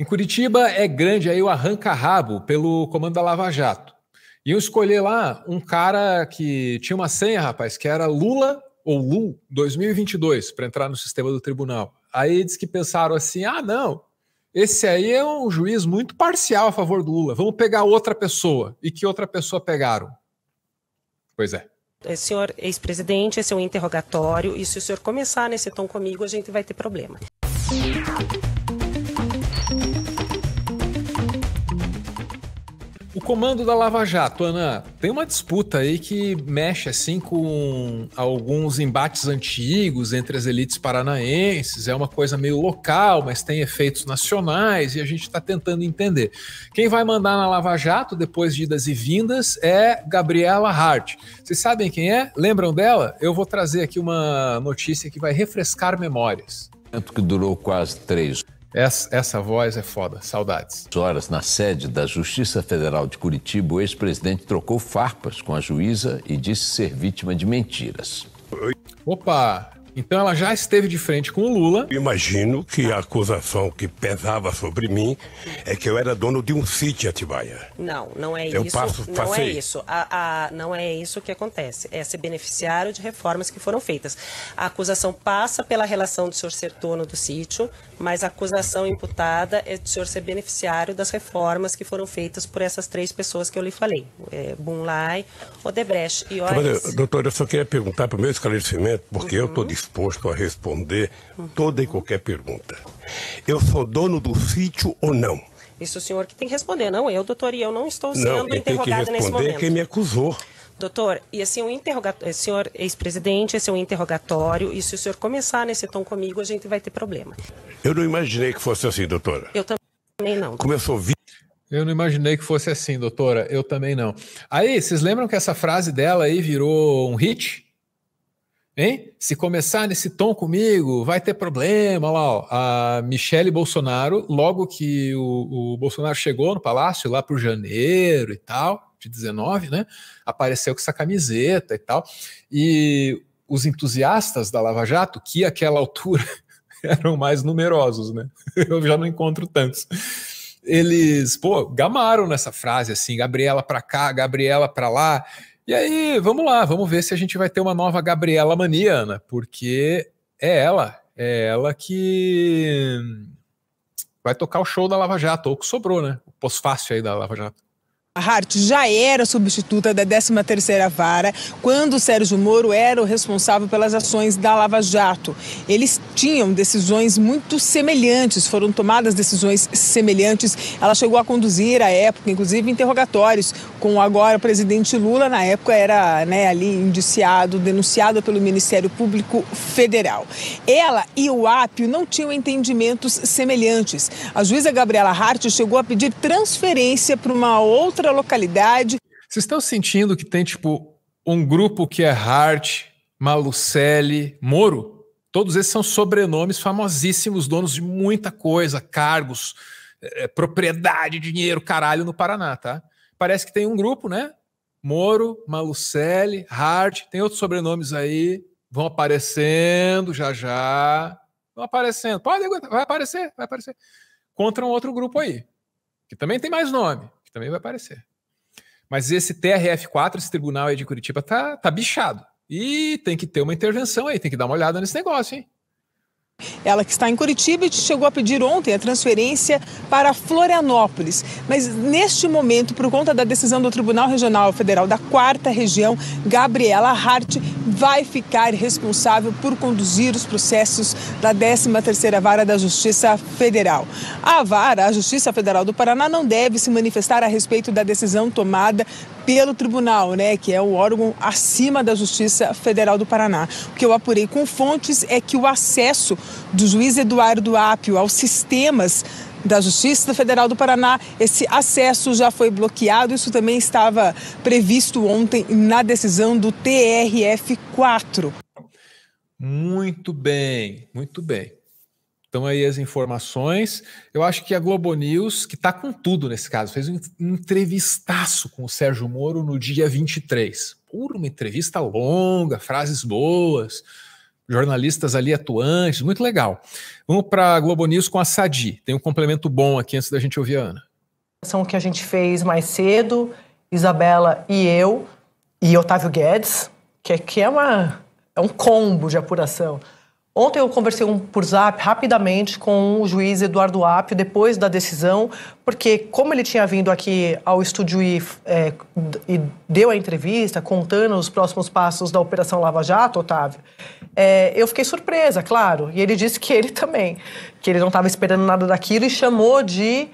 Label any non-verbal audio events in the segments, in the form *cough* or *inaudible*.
Em Curitiba é grande aí o arranca-rabo pelo comando da Lava Jato. E eu escolhi lá um cara que tinha uma senha, rapaz, que era Lula ou Lu 2022 para entrar no sistema do tribunal. Aí eles que pensaram assim: ah, não, esse aí é um juiz muito parcial a favor do Lula. Vamos pegar outra pessoa. E que outra pessoa pegaram? Pois é. é senhor ex-presidente, esse é um interrogatório. E se o senhor começar nesse tom comigo, a gente vai ter problema. O comando da Lava Jato, Ana, tem uma disputa aí que mexe assim com alguns embates antigos entre as elites paranaenses. É uma coisa meio local, mas tem efeitos nacionais e a gente está tentando entender. Quem vai mandar na Lava Jato depois de idas e vindas é Gabriela Hart. Vocês sabem quem é? Lembram dela? Eu vou trazer aqui uma notícia que vai refrescar memórias. Que durou quase três essa, essa, voz é foda, saudades. Horas na sede da Justiça Federal de Curitiba, o ex-presidente trocou farpas com a juíza e disse ser vítima de mentiras. Opa, então ela já esteve de frente com o Lula. Imagino que a acusação que pesava sobre mim é que eu era dono de um sítio em Atibaia. Não, não é eu isso. Passo, não é passei. é isso. A, a, não é isso que acontece. É ser beneficiário de reformas que foram feitas. A acusação passa pela relação do senhor ser dono do sítio, mas a acusação imputada é do senhor ser beneficiário das reformas que foram feitas por essas três pessoas que eu lhe falei. É, Bunlai, Odebrecht e Ores. Doutor, eu só queria perguntar para o meu esclarecimento, porque uhum. eu estou de disposto a responder toda e qualquer pergunta. Eu sou dono do sítio ou não? Isso o senhor que tem que responder, não eu, doutor, e eu não estou sendo não, interrogada nesse momento. Não, tem que responder é quem me acusou. Doutor, e assim, um interrogatório, senhor é ex-presidente, esse é um interrogatório, e se o senhor começar nesse tom comigo, a gente vai ter problema. Eu não imaginei que fosse assim, doutora. Eu também não. Começou vi... Eu não imaginei que fosse assim, doutora. Eu também não. Aí, vocês lembram que essa frase dela aí virou um hit? Hein? Se começar nesse tom comigo, vai ter problema. Lá, ó, a Michele Bolsonaro, logo que o, o Bolsonaro chegou no palácio, lá para o janeiro e tal, de 19, né? Apareceu com essa camiseta e tal. E os entusiastas da Lava Jato, que àquela altura *laughs* eram mais numerosos, né? *laughs* Eu já não encontro tantos. Eles, pô, gamaram nessa frase assim, Gabriela para cá, Gabriela para lá. E aí, vamos lá, vamos ver se a gente vai ter uma nova Gabriela Maniana, porque é ela, é ela que vai tocar o show da Lava Jato, ou que sobrou, né? O pós-fácil aí da Lava Jato. Hart já era substituta da 13ª Vara quando Sérgio Moro era o responsável pelas ações da Lava Jato. Eles tinham decisões muito semelhantes, foram tomadas decisões semelhantes. Ela chegou a conduzir à época, inclusive interrogatórios com o agora presidente Lula, na época era né, ali indiciado, denunciado pelo Ministério Público Federal. Ela e o Apio não tinham entendimentos semelhantes. A juíza Gabriela Hart chegou a pedir transferência para uma outra localidade. Vocês estão sentindo que tem, tipo, um grupo que é Hart, Malucelli, Moro? Todos esses são sobrenomes famosíssimos, donos de muita coisa, cargos, é, propriedade, dinheiro, caralho, no Paraná, tá? Parece que tem um grupo, né? Moro, Malucelli, Hart, tem outros sobrenomes aí, vão aparecendo já já. Vão aparecendo. Pode aguentar, vai aparecer, vai aparecer. Contra um outro grupo aí, que também tem mais nome que também vai aparecer. Mas esse TRF4, esse tribunal aí de Curitiba, tá, tá bichado. E tem que ter uma intervenção aí, tem que dar uma olhada nesse negócio, hein? Ela que está em Curitiba chegou a pedir ontem a transferência para Florianópolis. Mas neste momento, por conta da decisão do Tribunal Regional Federal da Quarta Região, Gabriela Hart vai ficar responsável por conduzir os processos da 13ª Vara da Justiça Federal. A vara, a Justiça Federal do Paraná, não deve se manifestar a respeito da decisão tomada pelo tribunal, né, que é o órgão acima da Justiça Federal do Paraná. O que eu apurei com fontes é que o acesso do juiz Eduardo Apio aos sistemas da Justiça Federal do Paraná, esse acesso já foi bloqueado. Isso também estava previsto ontem na decisão do TRF4. Muito bem, muito bem. Então aí as informações. Eu acho que a Globo News, que está com tudo nesse caso, fez um entrevistaço com o Sérgio Moro no dia 23. Por uma entrevista longa, frases boas, jornalistas ali atuantes, muito legal. Vamos para a Globo News com a Sadi. Tem um complemento bom aqui antes da gente ouvir a Ana. São o que a gente fez mais cedo, Isabela e eu, e Otávio Guedes, que, é, que é, uma, é um combo de apuração. Ontem eu conversei um por zap rapidamente com o juiz Eduardo Apio depois da decisão, porque como ele tinha vindo aqui ao estúdio e, é, e deu a entrevista contando os próximos passos da Operação Lava Jato, Otávio, é, eu fiquei surpresa, claro. E ele disse que ele também, que ele não estava esperando nada daquilo e chamou de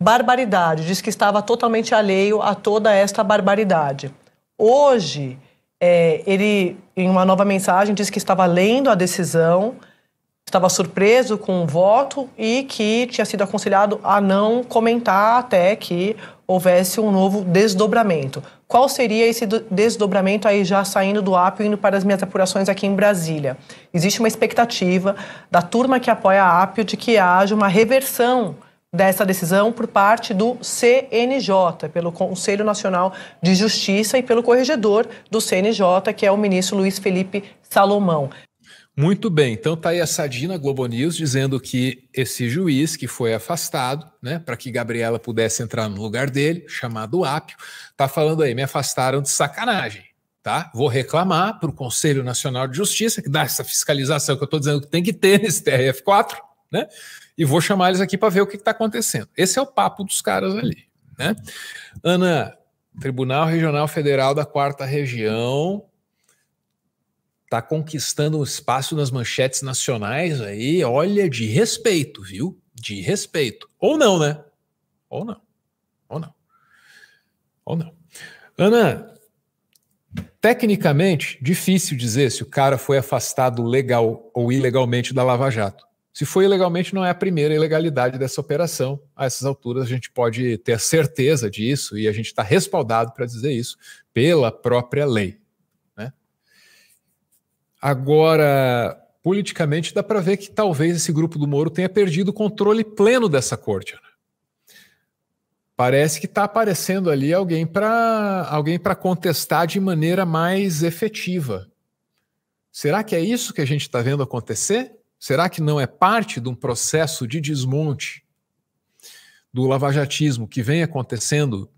barbaridade. Disse que estava totalmente alheio a toda esta barbaridade. Hoje é, ele, em uma nova mensagem, disse que estava lendo a decisão, estava surpreso com o voto e que tinha sido aconselhado a não comentar até que houvesse um novo desdobramento. Qual seria esse desdobramento aí já saindo do APO e indo para as minhas apurações aqui em Brasília? Existe uma expectativa da turma que apoia a APO de que haja uma reversão dessa decisão por parte do CNJ, pelo Conselho Nacional de Justiça e pelo corregedor do CNJ, que é o ministro Luiz Felipe Salomão. Muito bem, então tá aí a Sadina Globo News dizendo que esse juiz que foi afastado, né, para que Gabriela pudesse entrar no lugar dele, chamado Apio, tá falando aí, me afastaram de sacanagem, tá? Vou reclamar para o Conselho Nacional de Justiça, que dá essa fiscalização que eu estou dizendo que tem que ter nesse TRF4, né? E vou chamar eles aqui para ver o que está acontecendo. Esse é o papo dos caras ali, né? Ana, Tribunal Regional Federal da Quarta Região está conquistando um espaço nas manchetes nacionais aí, olha, de respeito, viu? De respeito. Ou não, né? Ou não. Ou não. Ou não. Ana, Tecnicamente, difícil dizer se o cara foi afastado legal ou ilegalmente da Lava Jato. Se foi ilegalmente, não é a primeira ilegalidade dessa operação. A essas alturas, a gente pode ter a certeza disso e a gente está respaldado para dizer isso pela própria lei. Né? Agora, politicamente, dá para ver que talvez esse grupo do Moro tenha perdido o controle pleno dessa corte. Né? Parece que está aparecendo ali alguém para alguém para contestar de maneira mais efetiva. Será que é isso que a gente está vendo acontecer? Será que não é parte de um processo de desmonte do lavajatismo que vem acontecendo,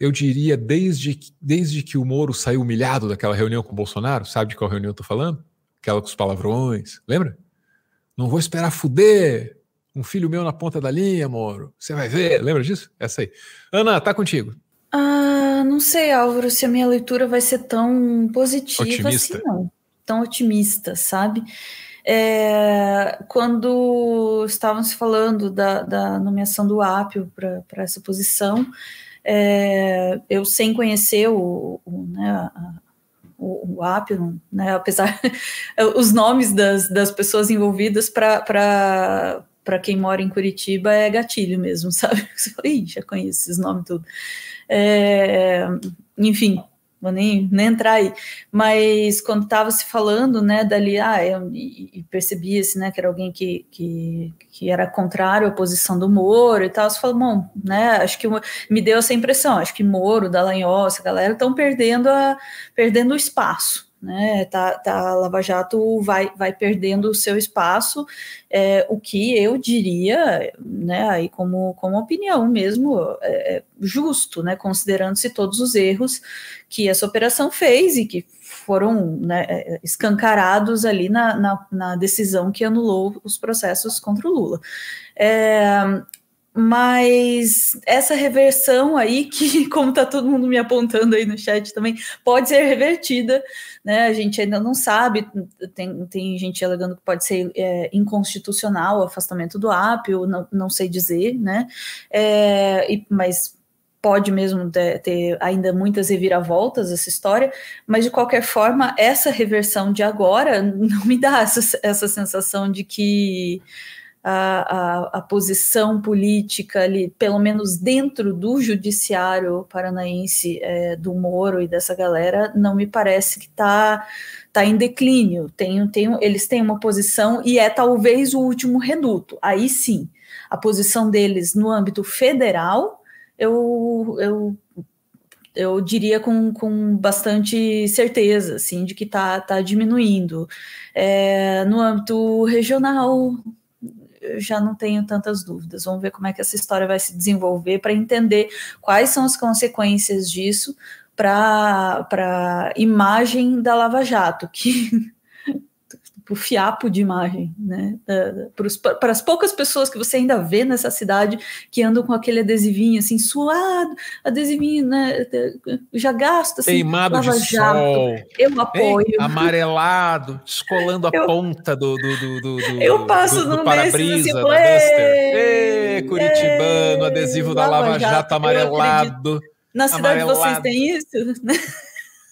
eu diria, desde, desde que o Moro saiu humilhado daquela reunião com o Bolsonaro? Sabe de qual reunião eu estou falando? Aquela com os palavrões, lembra? Não vou esperar fuder um filho meu na ponta da linha, Moro. Você vai ver, lembra disso? Essa aí. Ana, tá contigo. Ah, não sei, Álvaro, se a minha leitura vai ser tão positiva assim, Otimista. assim, não tão otimista, sabe? É, quando estavam se falando da, da nomeação do Apio para essa posição, é, eu sem conhecer o, o, né, o, o Apio, né, apesar *laughs* os nomes das, das pessoas envolvidas para para quem mora em Curitiba é gatilho mesmo, *laughs* sabe? Ih, já conheço esses nomes tudo. É, enfim, vou nem, nem entrar aí, mas quando estava se falando, né, dali, ah, eu, percebia-se, né, que era alguém que, que, que era contrário à posição do Moro e tal, você falou, bom, né, acho que me deu essa impressão, acho que Moro, Dallagnol, essa galera estão perdendo, a, perdendo o espaço, né? Tá, tá, a Lava Jato vai, vai perdendo o seu espaço, é, o que eu diria, né? Aí como, como opinião mesmo, é, é justo, né? Considerando-se todos os erros que essa operação fez e que foram né, é, escancarados ali na, na, na, decisão que anulou os processos contra o Lula. É, mas essa reversão aí, *laughs* que como está todo mundo me apontando aí no chat também, pode ser revertida, né? A gente ainda não sabe, tem, tem gente alegando que pode ser é, inconstitucional o afastamento do AP, eu não, não sei dizer, né? É, e, mas pode mesmo ter, ter ainda muitas reviravoltas essa história, mas de qualquer forma, essa reversão de agora *laughs* não me dá essa, essa sensação de que a, a, a, posição política ali, pelo menos dentro do judiciário paranaense é, do Moro e dessa galera, não me parece que está tá em declínio. Tem, tem, eles têm uma posição e é talvez o último reduto. Aí sim, a posição deles no âmbito federal, eu, eu eu diria com, com bastante certeza, assim, de que está tá diminuindo. É, no âmbito regional, já não tenho tantas dúvidas. Vamos ver como é que essa história vai se desenvolver para entender quais são as consequências disso para a imagem da Lava Jato, que o fiapo de imagem, né? Para as poucas pessoas que você ainda vê nessa cidade que andam com aquele adesivinho assim, suado, adesivinho, né? Já gasta, assim, Teimado lava de jato, sol. Eu apoio. Ei, amarelado, descolando a *laughs* eu, ponta do, do, do, do, Eu passo do, do no assim, para-brisa assim, da Duster. Ei, Curitibano, ei, adesivo da Lava Jato, jato amarelado. Na cidade amarelado. vocês têm isso, né? *laughs*